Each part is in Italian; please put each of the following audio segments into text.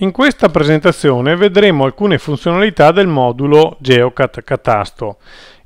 In questa presentazione vedremo alcune funzionalità del modulo GeoCat Catasto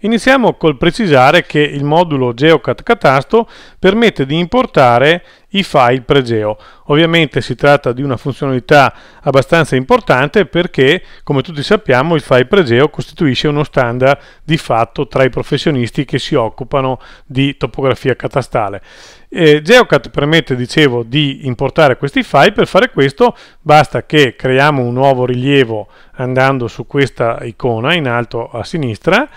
Iniziamo col precisare che il modulo GeoCat Catasto permette di importare i file pregeo. Ovviamente si tratta di una funzionalità abbastanza importante perché, come tutti sappiamo, il file pregeo costituisce uno standard di fatto tra i professionisti che si occupano di topografia catastale. Eh, Geocat permette, dicevo, di importare questi file. Per fare questo basta che creiamo un nuovo rilievo andando su questa icona in alto a sinistra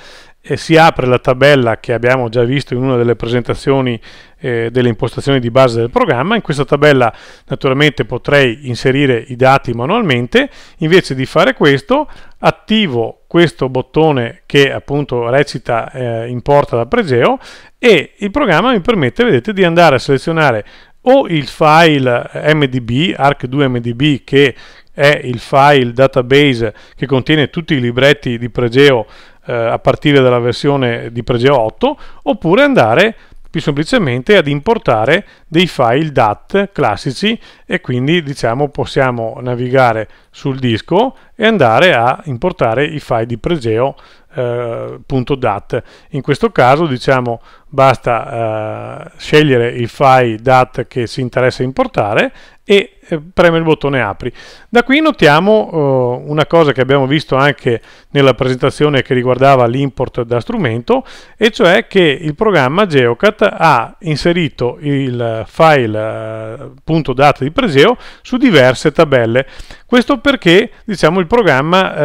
e si apre la tabella che abbiamo già visto in una delle presentazioni eh, delle impostazioni di base del programma. In questa tabella naturalmente potrei inserire i dati manualmente, invece di fare questo attivo questo bottone che appunto recita eh, importa da pregeo e il programma mi permette, vedete, di andare a selezionare o il file eh, mdb, arc2mdb che è il file database che contiene tutti i libretti di pregeo eh, a partire dalla versione di Pregeo 8 oppure andare più semplicemente ad importare dei file DAT classici e quindi diciamo possiamo navigare sul disco e andare a importare i file di Pregeo eh, .dat. In questo caso diciamo basta eh, scegliere il file dat che si interessa importare e eh, preme il bottone apri. Da qui notiamo eh, una cosa che abbiamo visto anche nella presentazione che riguardava l'import da strumento, e cioè che il programma Geocat ha inserito il file eh, punto .data di Preseo su diverse tabelle. Questo perché diciamo, il programma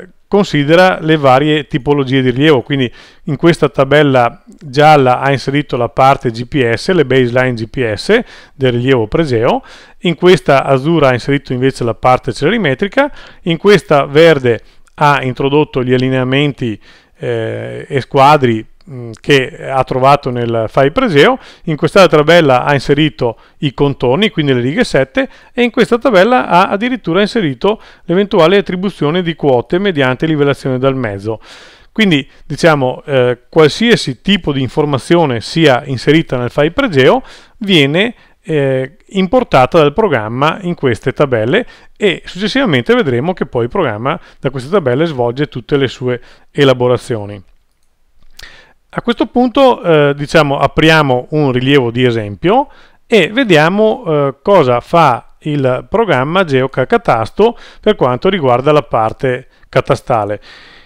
eh, considera le varie tipologie di rilievo, quindi in questa tabella gialla ha inserito la parte GPS, le baseline GPS del rilievo pregeo in questa azzurra ha inserito invece la parte celerimetrica, in questa verde ha introdotto gli allineamenti eh, e squadri Mm, che ha trovato nel file preseo, in questa tabella ha inserito i contorni, quindi le righe 7, e in questa tabella ha addirittura inserito l'eventuale attribuzione di quote mediante livellazione dal mezzo. Quindi diciamo eh, qualsiasi tipo di informazione sia inserita nel file pregeo viene eh, importata dal programma in queste tabelle e successivamente vedremo che poi il programma da queste tabelle svolge tutte le sue elaborazioni. A questo punto eh, diciamo apriamo un rilievo di esempio e vediamo eh, cosa fa il programma GeoCatasto per quanto riguarda la parte catastale.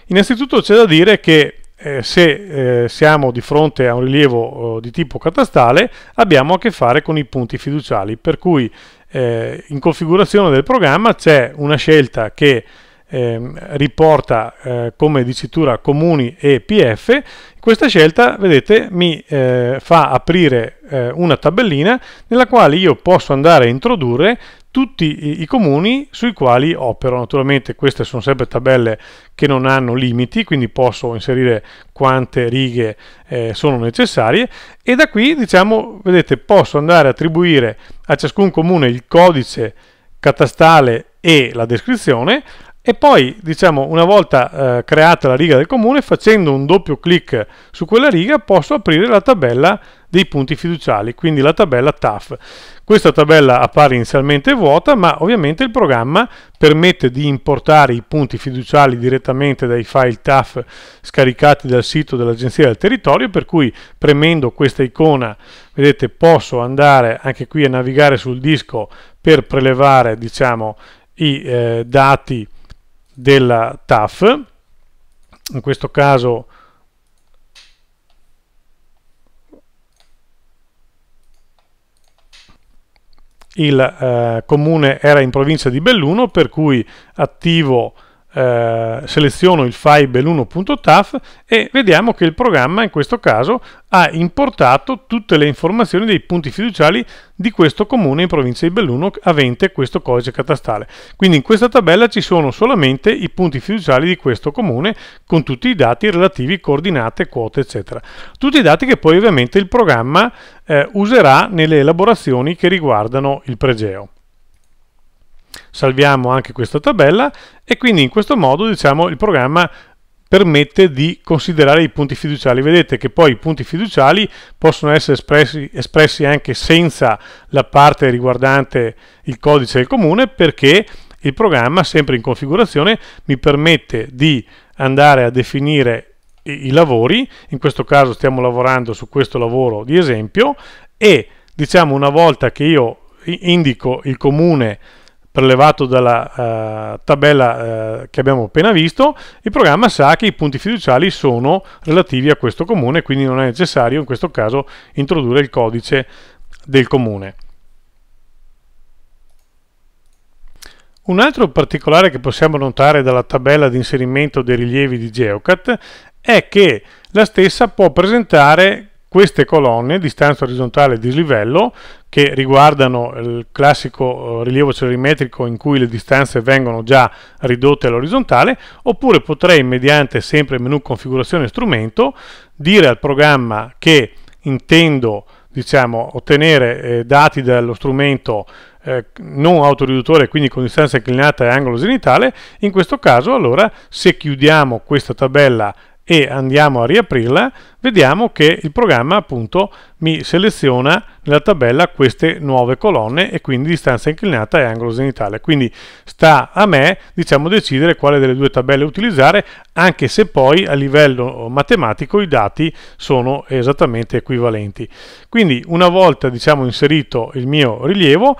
Innanzitutto c'è da dire che eh, se eh, siamo di fronte a un rilievo eh, di tipo catastale abbiamo a che fare con i punti fiduciali per cui eh, in configurazione del programma c'è una scelta che eh, riporta eh, come dicitura comuni e pf, questa scelta, vedete, mi eh, fa aprire eh, una tabellina nella quale io posso andare a introdurre tutti i, comuni sui quali opero. Naturalmente queste sono sempre tabelle che non hanno limiti, quindi posso inserire quante righe eh, sono necessarie e da qui, diciamo, vedete, posso andare a attribuire a ciascun comune il codice catastale e la descrizione, e poi diciamo una volta eh, creata la riga del comune facendo un doppio clic su quella riga posso aprire la tabella dei punti fiduciali quindi la tabella TAF questa tabella appare inizialmente vuota ma ovviamente il programma permette di importare i punti fiduciali direttamente dai file TAF scaricati dal sito dell'agenzia del territorio per cui premendo questa icona vedete posso andare anche qui a navigare sul disco per prelevare diciamo i eh, dati della TAF, in questo caso il eh, comune era in provincia di Belluno, per cui attivo eh, seleziono il file bell e vediamo che il programma in questo caso ha importato tutte le informazioni dei punti fiduciali di questo comune in provincia di Belluno avente questo codice catastale. Quindi in questa tabella ci sono solamente i punti fiduciali di questo comune con tutti i dati relativi, coordinate, quote, eccetera. Tutti i dati che poi ovviamente il programma eh, userà nelle elaborazioni che riguardano il pregeo salviamo anche questa tabella e quindi in questo modo diciamo, il programma permette di considerare i punti fiduciali. Vedete che poi i punti fiduciali possono essere espressi, espressi anche senza la parte riguardante il codice del comune perché il programma, sempre in configurazione, mi permette di andare a definire i, i lavori, in questo caso stiamo lavorando su questo lavoro di esempio, e diciamo una volta che io indico il comune prelevato dalla uh, tabella uh, che abbiamo appena visto, il programma sa che i punti fiduciali sono relativi a questo comune, quindi non è necessario in questo caso introdurre il codice del comune. Un altro particolare che possiamo notare dalla tabella di inserimento dei rilievi di Geocat è che la stessa può presentare queste colonne, distanza orizzontale e dislivello, che riguardano il classico eh, rilievo celerimetrico in cui le distanze vengono già ridotte all'orizzontale, oppure potrei, mediante sempre menu configurazione strumento, dire al programma che intendo diciamo, ottenere eh, dati dallo strumento eh, non autoriduttore, quindi con distanza inclinata e angolo zenitale, in questo caso allora se chiudiamo questa tabella e andiamo a riaprirla, vediamo che il programma appunto mi seleziona nella tabella queste nuove colonne e quindi distanza inclinata e angolo zenitale. Quindi sta a me, diciamo, decidere quale delle due tabelle utilizzare, anche se poi a livello eh, matematico i dati sono esattamente equivalenti. Quindi una volta, diciamo, inserito il mio rilievo,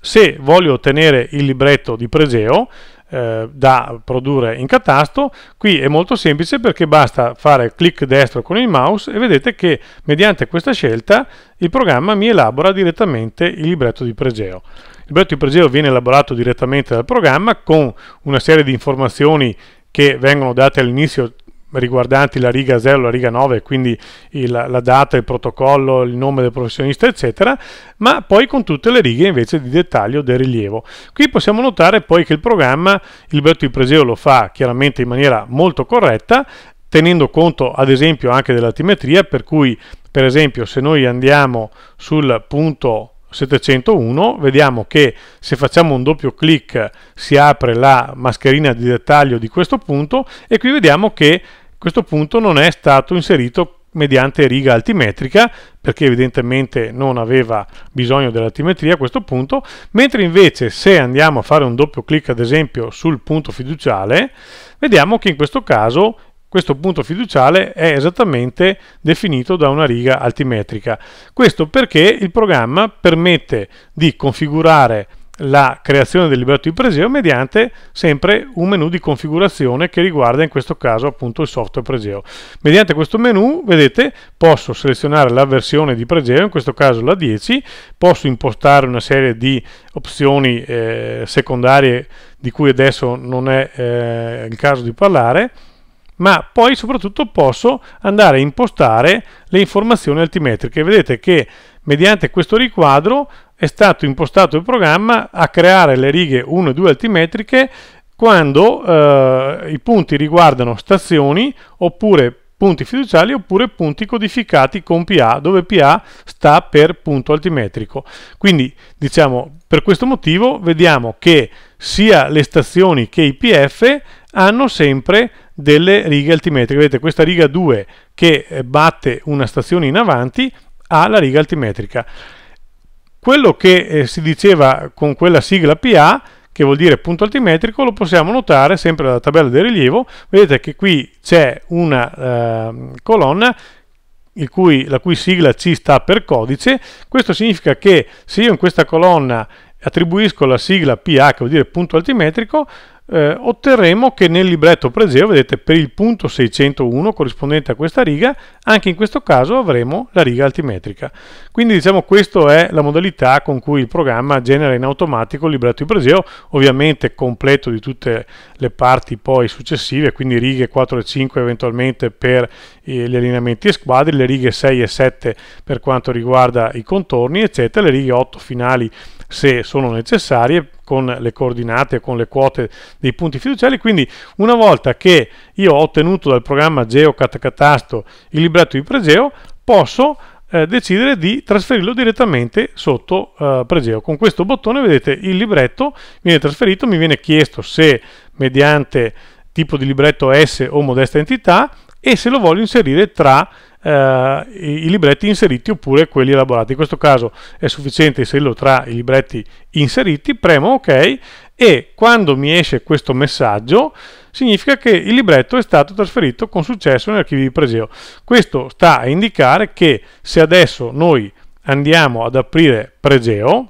se voglio ottenere il libretto di pregeo, eh, da produrre in catasto. Qui è molto semplice perché basta fare clic destro con il mouse e vedete che mediante questa scelta il programma mi elabora direttamente il libretto di pregeo. Il libretto di pregeo viene elaborato direttamente dal programma con una serie di informazioni che vengono date all'inizio riguardanti la riga 0, la riga 9, quindi il, la data, il protocollo, il nome del professionista, eccetera, ma poi con tutte le righe invece di dettaglio del rilievo. Qui possiamo notare poi che il programma, il Berto di Preseo lo fa chiaramente in maniera molto corretta, tenendo conto ad esempio anche dell'altimetria, per cui per esempio se noi andiamo sul punto 701 vediamo che se facciamo un doppio clic si apre la mascherina di dettaglio di questo punto e qui vediamo che questo punto non è stato inserito mediante riga altimetrica perché evidentemente non aveva bisogno dell'altimetria a questo punto mentre invece se andiamo a fare un doppio clic ad esempio sul punto fiduciale vediamo che in questo caso questo punto fiduciale è esattamente definito da una riga altimetrica questo perché il programma permette di configurare la creazione del libretto di presidio mediante sempre un menu di configurazione che riguarda in questo caso appunto il software pregeo. Mediante questo menu, vedete, posso selezionare la versione di pregeo, in questo caso la 10, posso impostare una serie di opzioni eh, secondarie di cui adesso non è eh, il caso di parlare, ma poi soprattutto posso andare a impostare le informazioni altimetriche. Vedete che mediante questo riquadro è stato impostato il programma a creare le righe 1 e 2 altimetriche quando eh, i punti riguardano stazioni oppure punti fiduciali oppure punti codificati con PA, dove PA sta per punto altimetrico. Quindi, diciamo, per questo motivo vediamo che sia le stazioni che i PF hanno sempre delle righe altimetriche. Vedete, questa riga 2 che batte una stazione in avanti ha la riga altimetrica. Quello che eh, si diceva con quella sigla PA, che vuol dire punto altimetrico, lo possiamo notare sempre dalla tabella del rilievo. Vedete che qui c'è una eh, colonna cui, la cui sigla C sta per codice. Questo significa che se io in questa colonna attribuisco la sigla PA, che vuol dire punto altimetrico, eh, otterremo che nel libretto preseo, vedete, per il punto 601 corrispondente a questa riga, anche in questo caso avremo la riga altimetrica. Quindi diciamo questa è la modalità con cui il programma genera in automatico il libretto di preseo, ovviamente completo di tutte le parti poi successive, quindi righe 4 e 5 eventualmente per eh, gli allineamenti e squadre, le righe 6 e 7 per quanto riguarda i contorni, eccetera, le righe 8 finali se sono necessarie, con le coordinate, con le quote dei punti fiduciari. Quindi una volta che io ho ottenuto dal programma GeoCatCatasto il libretto di pregeo, posso eh, decidere di trasferirlo direttamente sotto eh, pregeo. Con questo bottone vedete il libretto viene trasferito, mi viene chiesto se mediante tipo di libretto S o modesta entità e se lo voglio inserire tra eh, i, libretti inseriti oppure quelli elaborati. In questo caso è sufficiente inserirlo tra i libretti inseriti, premo ok e quando mi esce questo messaggio significa che il libretto è stato trasferito con successo nell'archivio di Pregeo. Questo sta a indicare che se adesso noi andiamo ad aprire Pregeo,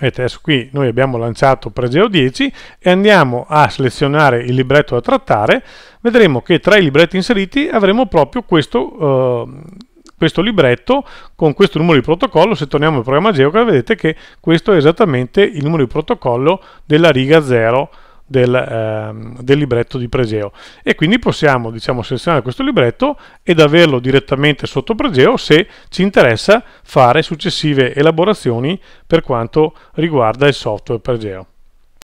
Vedete, adesso qui noi abbiamo lanciato Pregeo 10 e andiamo a selezionare il libretto da trattare, vedremo che tra i libretti inseriti avremo proprio questo, eh, questo libretto con questo numero di protocollo, se torniamo al programma GeoCAD vedete che questo è esattamente il numero di protocollo della riga 0 del, ehm, del, libretto di Pregeo e quindi possiamo diciamo, selezionare questo libretto ed averlo direttamente sotto Pregeo se ci interessa fare successive elaborazioni per quanto riguarda il software Pregeo.